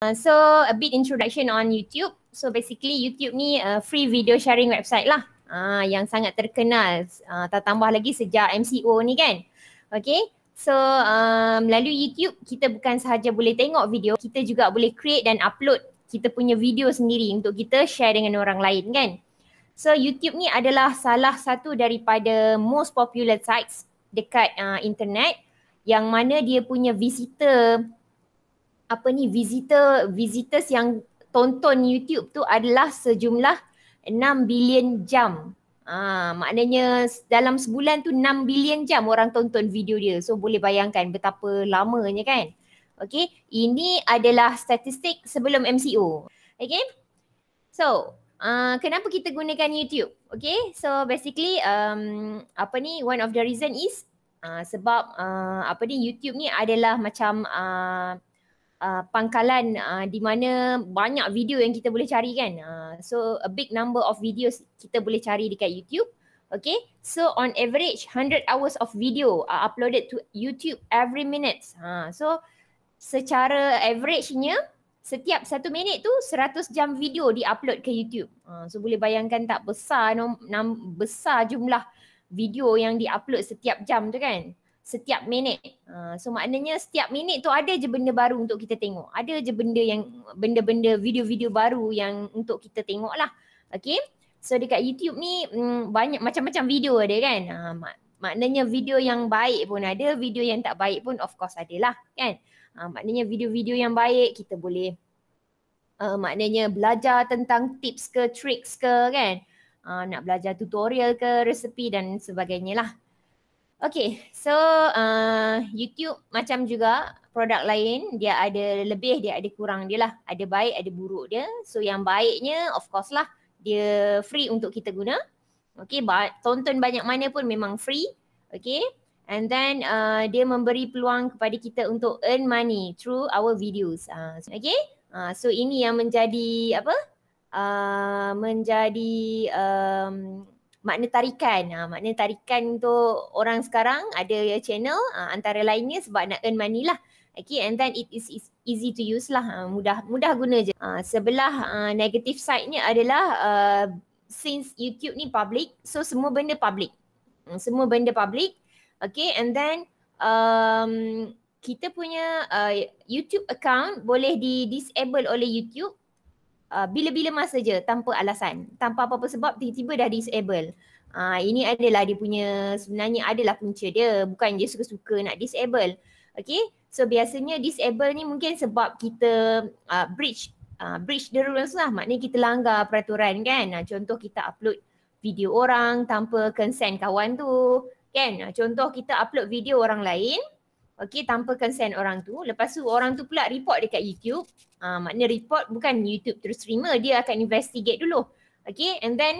Uh, so a bit introduction on YouTube. So basically YouTube ni a uh, free video sharing website lah uh, yang sangat terkenal. Uh, tak tambah lagi sejak MCO ni kan. Okay. So melalui um, YouTube kita bukan sahaja boleh tengok video, kita juga boleh create dan upload kita punya video sendiri untuk kita share dengan orang lain kan. So YouTube ni adalah salah satu daripada most popular sites dekat uh, internet yang mana dia punya visitor apa ni visitor visitors yang tonton YouTube tu adalah sejumlah 6 bilion jam. Ha, maknanya dalam sebulan tu 6 bilion jam orang tonton video dia. So boleh bayangkan betapa lamanya kan. Okay, ini adalah statistik sebelum MCO. Okay, so Uh, kenapa kita gunakan YouTube? Okay, so basically um, apa ni one of the reason is uh, sebab uh, apa ni YouTube ni adalah macam uh, uh, pangkalan uh, di mana banyak video yang kita boleh cari kan. Uh, so a big number of videos kita boleh cari dekat YouTube. Okay, so on average 100 hours of video are uploaded to YouTube every minute. Uh, so secara average-nya setiap satu minit tu 100 jam video diupload ke YouTube. Uh, so boleh bayangkan tak besar nam, besar jumlah video yang diupload setiap jam tu kan. Setiap minit. Uh, so maknanya setiap minit tu ada je benda baru untuk kita tengok. Ada je benda yang benda-benda video-video baru yang untuk kita tengok lah. Okay. So dekat YouTube ni mm, banyak macam-macam video ada kan. Uh, mak, maknanya video yang baik pun ada. Video yang tak baik pun of course ada lah, kan. Ha, maknanya video-video yang baik kita boleh uh, maknanya belajar tentang tips ke tricks ke kan. Uh, nak belajar tutorial ke resepi dan sebagainya lah. Okay so uh, YouTube macam juga produk lain dia ada lebih dia ada kurang dia lah. Ada baik ada buruk dia. So yang baiknya of course lah dia free untuk kita guna. Okay, but, tonton banyak mana pun memang free. Okay, And then uh, dia memberi peluang kepada kita untuk earn money through our videos. Uh, okay? Uh, so ini yang menjadi apa? Uh, menjadi um, makna tarikan. Uh, makna tarikan untuk orang sekarang ada channel uh, antara lainnya sebab nak earn money lah. Okay and then it is easy to use lah. Uh, mudah mudah guna je. Uh, sebelah uh, negative side ni adalah uh, since YouTube ni public so semua benda public. Uh, semua benda public. Okay and then um, kita punya uh, YouTube account boleh di disable oleh YouTube uh, bila-bila masa je tanpa alasan. Tanpa apa-apa sebab tiba-tiba dah disable. Uh, ini adalah dia punya sebenarnya adalah punca dia. Bukan dia suka-suka nak disable. Okay so biasanya disable ni mungkin sebab kita uh, breach Uh, breach the rules lah maknanya kita langgar peraturan kan. Ah, contoh kita upload video orang tanpa consent kawan tu. Kan? Ah, contoh kita upload video orang lain, okay, tanpa consent orang tu. Lepas tu orang tu pula report dekat YouTube. Ah uh, makna report bukan YouTube terus terima, dia akan investigate dulu. okay, and then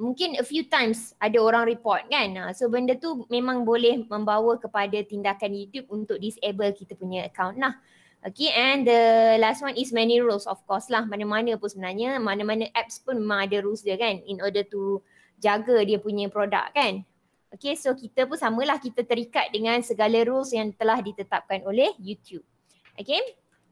mungkin a few times ada orang report kan. Ah, so benda tu memang boleh membawa kepada tindakan YouTube untuk disable kita punya account lah. Okay and the last one is many rules of course lah. Mana-mana pun sebenarnya, mana-mana apps pun memang ada rules dia kan in order to jaga dia punya produk kan. Okay so kita pun samalah kita terikat dengan segala rules yang telah ditetapkan oleh YouTube. Okay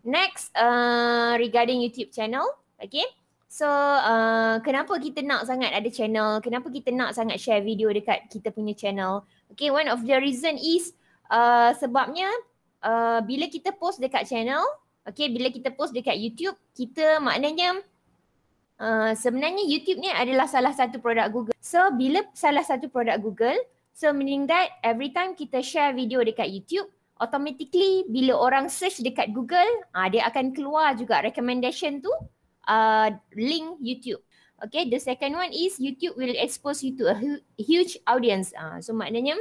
next uh, regarding YouTube channel. Okay so uh, kenapa kita nak sangat ada channel, kenapa kita nak sangat share video dekat kita punya channel. Okay one of the reason is uh, sebabnya uh, bila kita post dekat channel, okay bila kita post dekat YouTube kita maknanya Uh, sebenarnya YouTube ni adalah salah satu produk Google. So bila salah satu produk Google, so meaning that every time kita share video dekat YouTube, automatically bila orang search dekat Google, uh, dia akan keluar juga recommendation tu uh, link YouTube. Okay, the second one is YouTube will expose you to a huge audience. Uh, so maknanya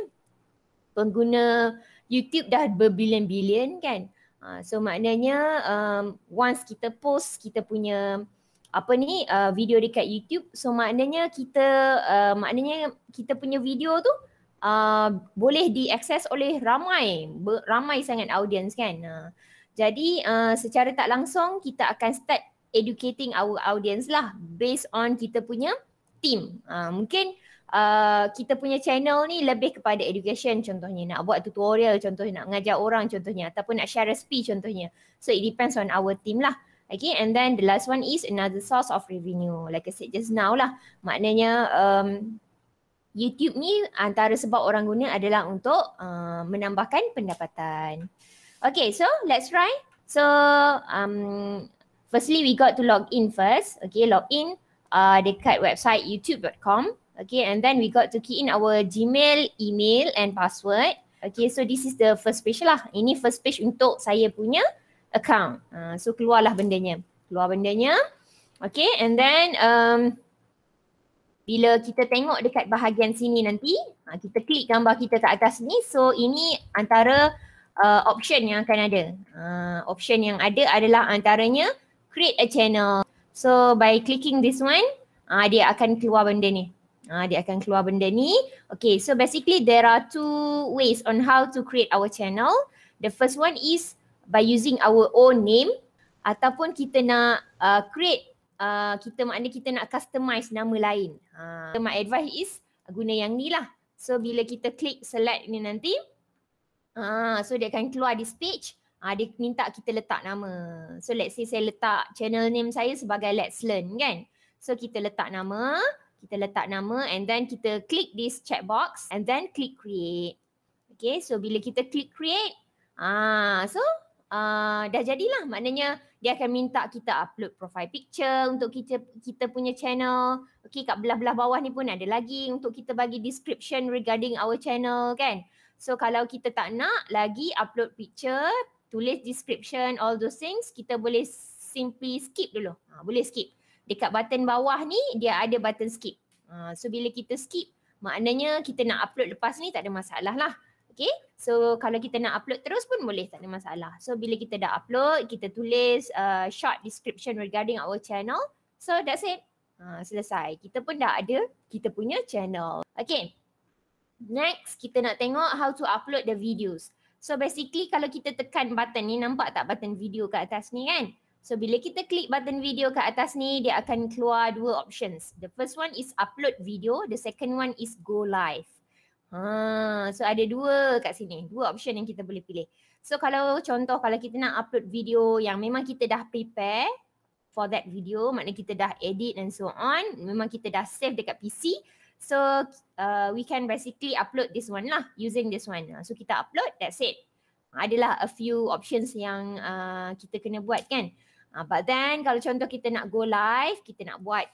pengguna YouTube dah berbilion-bilion kan. Uh, so maknanya um, once kita post kita punya apa ni uh, video dekat YouTube so maknanya kita uh, maknanya kita punya video tu uh, boleh diakses oleh ramai ramai sangat audience kan uh, jadi uh, secara tak langsung kita akan start educating our audience lah based on kita punya team uh, mungkin uh, kita punya channel ni lebih kepada education contohnya nak buat tutorial contohnya nak mengajar orang contohnya ataupun nak share recipe contohnya so it depends on our team lah Okay, and then the last one is another source of revenue. Like I said just now lah. Maknanya um, YouTube ni antara sebab orang guna adalah untuk uh, menambahkan pendapatan. Okay, so let's try. So, um, firstly we got to log in first. Okay, log in uh, dekat website youtube.com. Okay, and then we got to key in our Gmail email and password. Okay, so this is the first page lah. Ini first page untuk saya punya account. Uh, so keluarlah bendanya. Keluar bendanya. Okay and then um, bila kita tengok dekat bahagian sini nanti uh, kita klik gambar kita kat atas ni so ini antara uh, option yang akan ada. Uh, option yang ada adalah antaranya create a channel. So by clicking this one uh, dia akan keluar benda ni. Uh, dia akan keluar benda ni. Okay so basically there are two ways on how to create our channel. The first one is uh, by using our own name ataupun kita nak uh, create uh, kita makna kita nak customize nama lain. Ha. My advice is guna yang ni lah. So bila kita klik select ni nanti ha, so dia akan keluar this page ha, dia minta kita letak nama. So let's say saya letak channel name saya sebagai Let's Learn kan. So kita letak nama, kita letak nama and then kita klik this checkbox and then klik create. Okay so bila kita klik create ah so Ah, dah jadilah maknanya dia akan minta kita upload profile picture untuk kita kita punya channel okey kat belah-belah bawah ni pun ada lagi untuk kita bagi description regarding our channel kan so kalau kita tak nak lagi upload picture tulis description all those things kita boleh simply skip dulu ha, boleh skip dekat button bawah ni dia ada button skip ha, so bila kita skip maknanya kita nak upload lepas ni tak ada masalah lah Okay. So kalau kita nak upload terus pun boleh tak ada masalah. So bila kita dah upload, kita tulis uh, short description regarding our channel. So that's it. Uh, selesai. Kita pun dah ada kita punya channel. Okay. Next kita nak tengok how to upload the videos. So basically kalau kita tekan button ni nampak tak button video kat atas ni kan? So bila kita klik button video kat atas ni dia akan keluar dua options. The first one is upload video, the second one is go live. Ha, so ada dua kat sini, dua option yang kita boleh pilih. So kalau contoh kalau kita nak upload video yang memang kita dah prepare for that video, maknanya kita dah edit and so on, memang kita dah save dekat PC. So uh, we can basically upload this one lah using this one. So kita upload, that's it. Adalah a few options yang uh, kita kena buat kan. Uh, but then kalau contoh kita nak go live, kita nak buat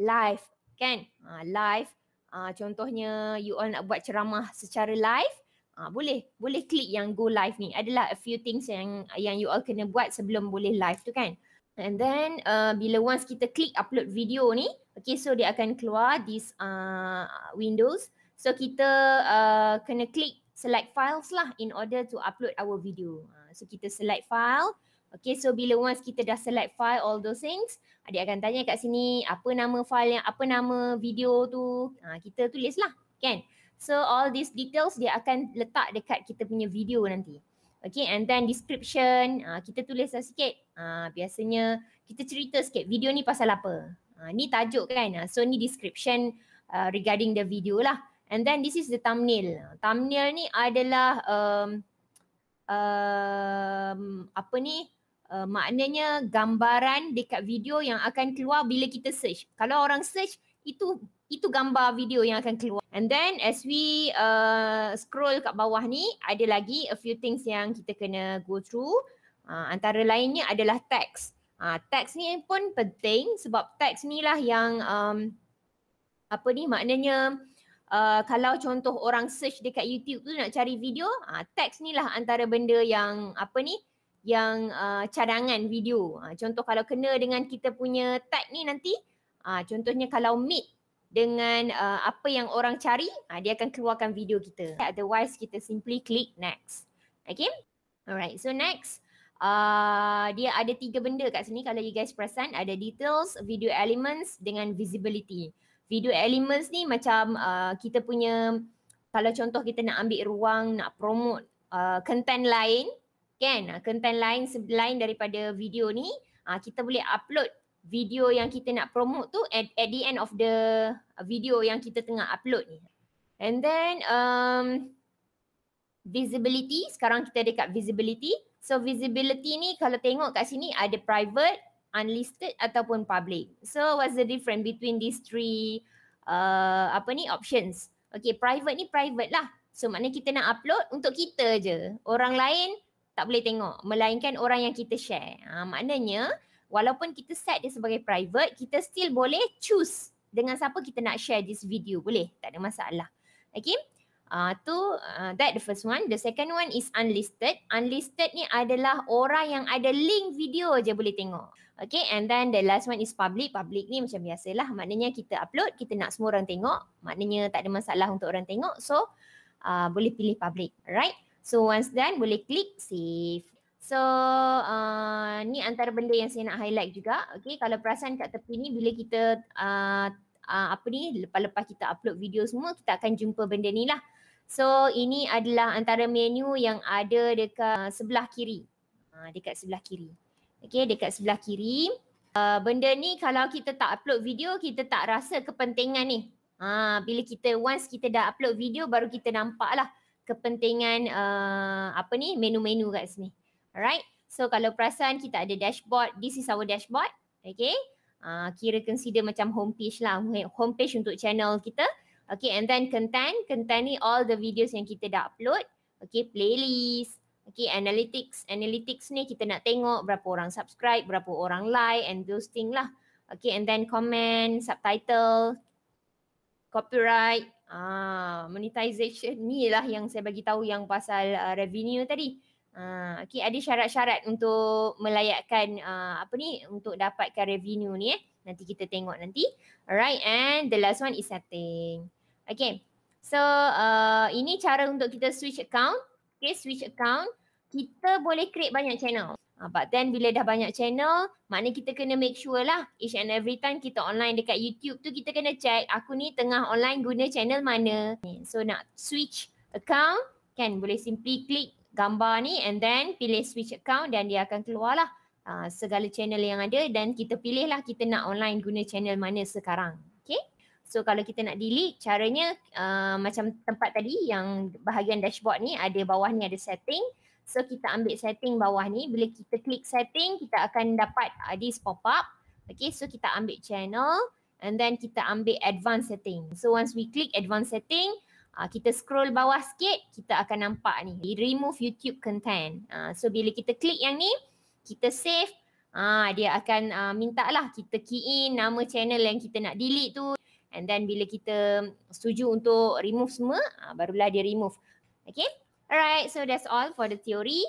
live kan, uh, live Uh, contohnya you all nak buat ceramah secara live, uh, boleh boleh klik yang go live ni. Adalah a few things yang yang you all kena buat sebelum boleh live tu kan. And then uh, bila once kita klik upload video ni, okay so dia akan keluar this uh, windows. So kita uh, kena klik select files lah in order to upload our video. Uh, so kita select file, Okay, so bila once kita dah select file all those things, adik akan tanya kat sini apa nama file yang apa nama video tu, ha, kita tulislah, kan? So all these details dia akan letak dekat kita punya video nanti. Okay, and then description, ha, kita tulislah sikit. Ha, biasanya kita cerita sikit video ni pasal apa. Ha, ni tajuk kan? Ha, so ni description uh, regarding the video lah. And then this is the thumbnail. Thumbnail ni adalah um, um, apa ni? uh, maknanya gambaran dekat video yang akan keluar bila kita search. Kalau orang search itu itu gambar video yang akan keluar. And then as we uh, scroll kat bawah ni ada lagi a few things yang kita kena go through. Uh, antara lainnya adalah teks. Uh, teks ni pun penting sebab teks ni lah yang um, apa ni maknanya uh, kalau contoh orang search dekat YouTube tu nak cari video, uh, ah, teks ni lah antara benda yang apa ni uh, yang uh, cadangan video. Uh, contoh kalau kena dengan kita punya tag ni nanti, uh, contohnya kalau meet dengan uh, apa yang orang cari, uh, dia akan keluarkan video kita. Otherwise kita simply click next. Okay? Alright, so next. Uh, dia ada tiga benda kat sini kalau you guys perasan ada details, video elements dengan visibility. Video elements ni macam uh, kita punya kalau contoh kita nak ambil ruang nak promote uh, content lain kan content lain selain daripada video ni uh, kita boleh upload video yang kita nak promote tu at, at the end of the video yang kita tengah upload ni and then um visibility sekarang kita dekat visibility so visibility ni kalau tengok kat sini ada private unlisted ataupun public so what's the difference between these three uh, apa ni options okay private ni private lah so maknanya kita nak upload untuk kita je orang lain tak boleh tengok melainkan orang yang kita share. Ha, maknanya walaupun kita set dia sebagai private, kita still boleh choose dengan siapa kita nak share this video. Boleh, tak ada masalah. Okay, uh, tu uh, that the first one. The second one is unlisted. Unlisted ni adalah orang yang ada link video aja boleh tengok. Okay, and then the last one is public. Public ni macam biasalah. Maknanya kita upload, kita nak semua orang tengok. Maknanya tak ada masalah untuk orang tengok. So, uh, boleh pilih public. right? So once done boleh klik save. So uh, ni antara benda yang saya nak highlight juga. Okay kalau perasan kat tepi ni bila kita uh, uh, apa ni lepas-lepas kita upload video semua kita akan jumpa benda ni lah. So ini adalah antara menu yang ada dekat sebelah kiri. Uh, dekat sebelah kiri. Okay dekat sebelah kiri. Uh, benda ni kalau kita tak upload video kita tak rasa kepentingan ni. Ha, bila kita once kita dah upload video baru kita nampak lah kepentingan uh, apa ni menu-menu kat sini. Alright. So kalau perasan kita ada dashboard, this is our dashboard. Okay. Uh, kira consider macam homepage lah. Homepage untuk channel kita. Okay and then content. Content ni all the videos yang kita dah upload. Okay playlist. Okay analytics. Analytics ni kita nak tengok berapa orang subscribe, berapa orang like and those thing lah. Okay and then comment, subtitle, copyright, Ah, monetization ni lah yang saya bagi tahu yang pasal uh, revenue tadi. Ah, okay, ada syarat-syarat untuk melayakkan uh, apa ni untuk dapatkan revenue ni eh. Nanti kita tengok nanti. Alright and the last one is setting. Okay. So uh, ini cara untuk kita switch account. Okay switch account. Kita boleh create banyak channel. Uh, but then bila dah banyak channel, maknanya kita kena make sure lah each and every time kita online dekat YouTube tu kita kena check aku ni tengah online guna channel mana. So nak switch account kan boleh simply klik gambar ni and then pilih switch account dan dia akan keluar lah uh, segala channel yang ada dan kita pilih lah kita nak online guna channel mana sekarang. Okay. So kalau kita nak delete caranya uh, macam tempat tadi yang bahagian dashboard ni ada bawah ni ada setting. So kita ambil setting bawah ni. Bila kita klik setting, kita akan dapat uh, this pop-up. Okay, so kita ambil channel and then kita ambil advanced setting. So once we click advanced setting, uh, kita scroll bawah sikit, kita akan nampak ni. Remove YouTube content. Uh, so bila kita klik yang ni, kita save. Ah, dia akan ah, minta lah kita key in nama channel yang kita nak delete tu and then bila kita setuju untuk remove semua ah, barulah dia remove. Okay. All right, so that's all for the theory.